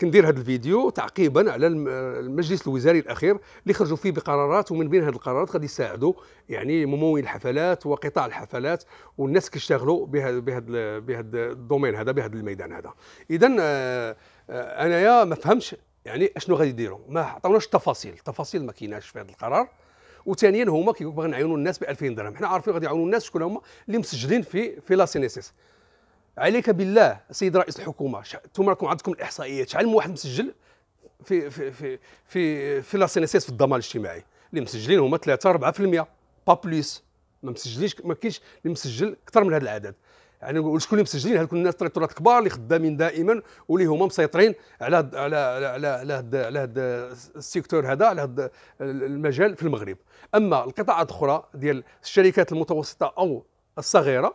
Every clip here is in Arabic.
كندير هذا الفيديو تعقيبا على المجلس الوزاري الاخير اللي خرجوا فيه بقرارات ومن بين هذه القرارات غادي يساعدوا يعني ممول الحفلات وقطاع الحفلات والناس كيشتغلوا بهذا بهذا بهذا الدومين هذا بهذا الميدان هذا اذا آه، آه، انايا ما فهمش يعني اشنو غادي يديروا ما عطاوناش التفاصيل التفاصيل ما كايناش في هذا القرار وثانيا هما كيقولوا باغي نعاونوا الناس ب 2000 درهم حنا عارفين غادي يعاونوا الناس شكون هما اللي مسجلين في في لا سينيسيس عليك بالله سيد رئيس الحكومه انتم راكم عندكم الاحصائيات شحال من واحد مسجل في في في في في لا سينيسيس في الضمان الاجتماعي اللي مسجلين هما 3 4% با بليس ما مسجلينش ما كاينش اللي مسجل اكثر من هذا العدد يعني نقول شكون اللي مسجلين هذوك الناس تريتورات كبار اللي خدامين دائما واللي هما مسيطرين على على على على هذا على هذا السيكتور هذا على هذا المجال في المغرب اما القطاعات الاخرى ديال الشركات المتوسطه او الصغيره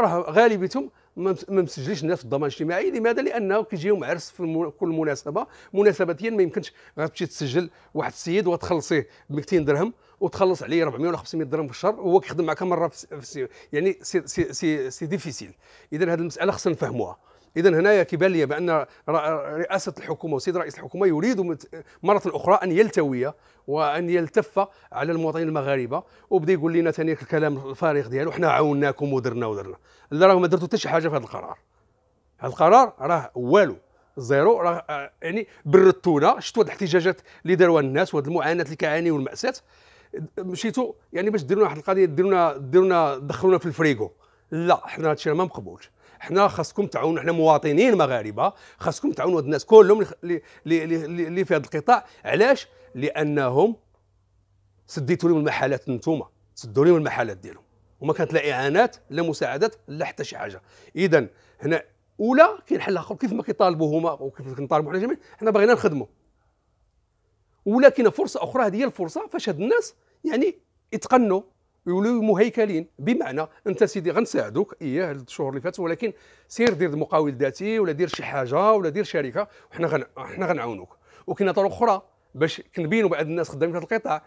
راه غالبيتهم ما مسجلش الناس في الضمان الاجتماعي لماذا لانه كيجيهم عرس في كل مناسبه مناسباتيا ما يمكنش غتمشي تسجل واحد السيد وتخلصيه ب 200 درهم وتخلص عليه 400 ولا 500 درهم في الشهر وهو كيخدم معك مره في يعني سي سي سي, سي ديفيسيل اذا هذه المساله خصنا نفهموها اذا هنايا كيبان بان رئاسه الحكومه وسيد رئيس الحكومه يريد مره اخرى ان يلتوي وان يلتف على المواطنين المغاربه وبدا يقول لنا ثاني الكلام الفارغ ديالو حنا عاوناكم ودرنا ودرنا لا راه ما درتو حتى شي حاجه في هذا القرار هذا القرار راه والو زيرو راه آه، يعني بردتونا شفتوا هذه الاحتجاجات اللي داروها الناس وهاد المعاناه اللي كيعاني والمأساة مشيتوا يعني باش ديرونا واحد القضيه ديرونا ديرونا دخلونا في الفريغو لا حنا هادشي ما مقبولش حنا خاصكم تعاونوا حنا مواطنين مغاربه خاصكم تعاونوا هاد الناس كلهم اللي اللي في هذا القطاع علاش لانهم سديتوا لهم المحلات نتوما سدوا لهم المحلات ديالهم وما كانت لا اعانات لا مساعدات لا حتى شي حاجه اذا هنا اولى كاين حل اخر كيف ما كيطالبوا هما وكيف كنطالبوا حنا جميعا حنا بغينا نخدموا ولكن فرصه اخرى هذه هي الفرصه فاش هاد الناس يعني يتقنوا يوليو مهيكلين بمعنى انت سيدي غنساعدوك اياه الشهور اللي فاتوا ولكن سير دير مقاول ذاتي ولا دير شي حاجه ولا دير شركه وحنا غن... حنا غنعاونوك وكاين طرق اخرى باش كنبينوا بعض الناس خدامين في هذا القطاع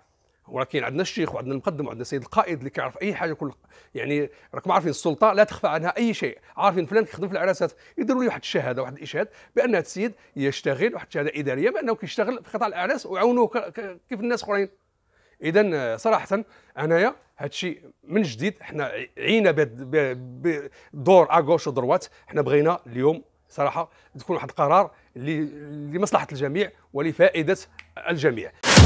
ولكن عندنا الشيخ وعندنا المقدم وعندنا السيد القائد اللي كيعرف اي حاجه كل يعني راكم عارفين السلطه لا تخفى عنها اي شيء عارفين فلان كيخدم في العراسات يديروا لي واحد الشهاده واحد الاشهاد بان هذا السيد يشتغل واحد الشهاده اداريه بانه كيشتغل في قطاع الاعراس وعاونوه كيف الناس اخرين اذا آه، صراحه انايا هادشي من جديد حنا عينا بدور اغوش ودروات حنا بغينا اليوم صراحه تكون واحد القرار لمصلحه الجميع ولفائده الجميع